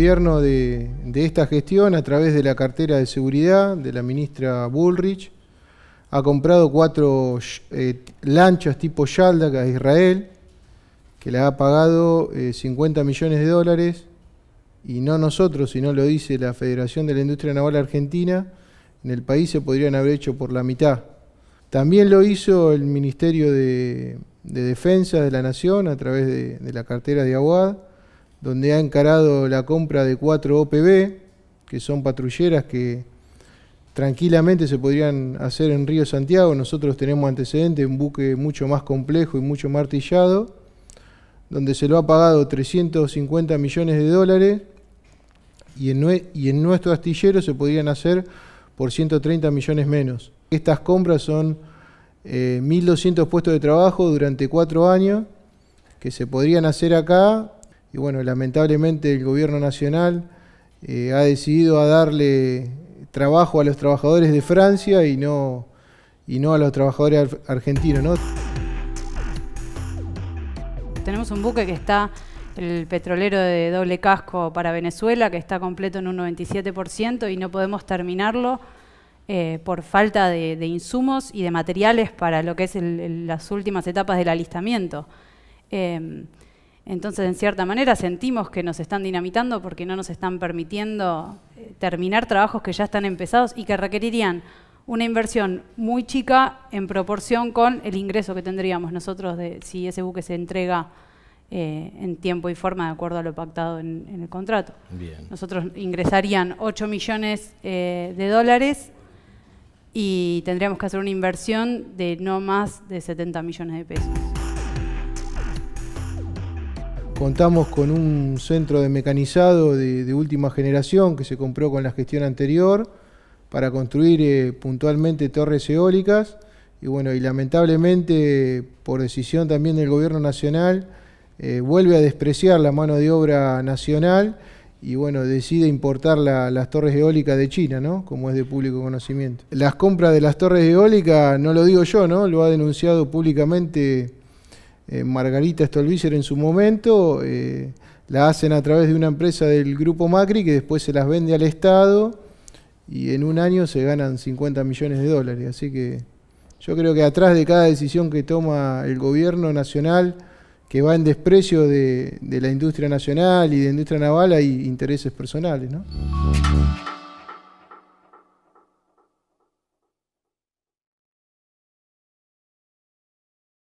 gobierno de, esta gestión, a través de la cartera de seguridad de la ministra Bullrich, ha comprado cuatro eh, lanchas tipo Yalda a Israel, que le ha pagado 50 eh, millones de dólares, y no nosotros, sino lo dice la Federación de la Industria Naval Argentina, en el país se podrían haber hecho por la mitad. También lo hizo el Ministerio de, Defensa de la Nación a través de, de la cartera de Aguad donde ha encarado la compra de cuatro OPB, que son patrulleras que tranquilamente se podrían hacer en Río Santiago. Nosotros tenemos antecedentes, un buque mucho más complejo y mucho martillado, donde se lo ha pagado 350 millones de dólares y en, nuestro astillero se podrían hacer por 130 millones menos. Estas compras son 1.200 eh, puestos de trabajo durante cuatro años que se podrían hacer acá y bueno, lamentablemente el gobierno nacional eh, ha decidido a darle trabajo a los trabajadores de Francia y no, y no a los trabajadores argentinos, Tenemos un buque que está el petrolero de doble casco para Venezuela, que está completo en un 97% y no podemos terminarlo eh, por falta de, insumos y de materiales para lo que es las últimas etapas del alistamiento. Em, entonces, en cierta manera, sentimos que nos están dinamitando porque no nos están permitiendo eh, terminar trabajos que ya están empezados y que requerirían una inversión muy chica en proporción con el ingreso que tendríamos nosotros de, si ese buque se entrega eh, en tiempo y forma de acuerdo a lo pactado en, el contrato. Bien. Nosotros ingresarían 8 millones eh, de dólares y tendríamos que hacer una inversión de no más de 70 millones de pesos. Contamos con un centro de mecanizado de, última generación que se compró con la gestión anterior para construir eh, puntualmente torres eólicas. Y bueno, y lamentablemente, por decisión también del gobierno nacional, eh, vuelve a despreciar la mano de obra nacional y bueno, decide importar las torres eólicas de China, ¿no? Como es de público conocimiento. Las compras de las torres eólicas, no lo digo yo, ¿no? Lo ha denunciado públicamente eh, Margarita Stolbizer en su momento, eh, la hacen a través de una empresa del grupo Macri que después se las vende al Estado y en un año se ganan 50 millones de dólares. Así que yo creo que atrás de cada decisión que toma el gobierno nacional, que va en desprecio de, la industria nacional y de la industria naval, hay intereses personales.